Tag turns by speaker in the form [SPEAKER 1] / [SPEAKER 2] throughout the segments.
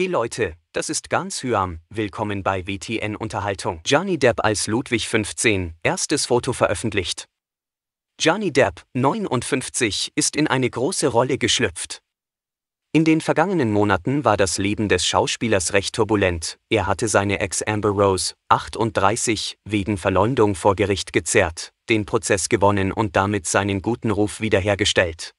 [SPEAKER 1] Hey Leute, das ist ganz Hyam, willkommen bei WTN Unterhaltung. Johnny Depp als Ludwig 15, erstes Foto veröffentlicht. Johnny Depp, 59, ist in eine große Rolle geschlüpft. In den vergangenen Monaten war das Leben des Schauspielers recht turbulent. Er hatte seine Ex Amber Rose, 38, wegen Verleumdung vor Gericht gezerrt, den Prozess gewonnen und damit seinen guten Ruf wiederhergestellt.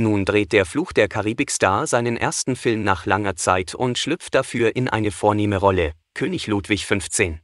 [SPEAKER 1] Nun dreht der Fluch der Karibik-Star seinen ersten Film nach langer Zeit und schlüpft dafür in eine vornehme Rolle, König Ludwig XV.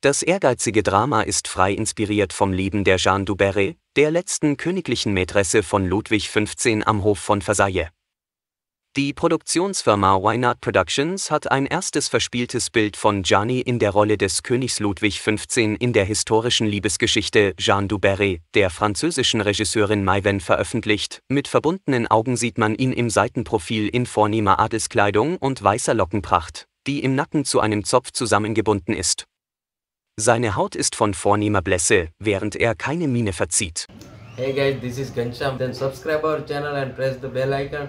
[SPEAKER 1] Das ehrgeizige Drama ist frei inspiriert vom Leben der Jeanne du Berry, der letzten königlichen Mätresse von Ludwig XV am Hof von Versailles. Die Produktionsfirma Wynard Productions hat ein erstes verspieltes Bild von Gianni in der Rolle des Königs Ludwig XV in der historischen Liebesgeschichte Jean Duberry der französischen Regisseurin Maiwen veröffentlicht. Mit verbundenen Augen sieht man ihn im Seitenprofil in vornehmer Adelskleidung und weißer Lockenpracht, die im Nacken zu einem Zopf zusammengebunden ist. Seine Haut ist von vornehmer Blässe, während er keine Miene verzieht.
[SPEAKER 2] Hey guys, this is Gansham. Then subscribe our channel and press the bell icon.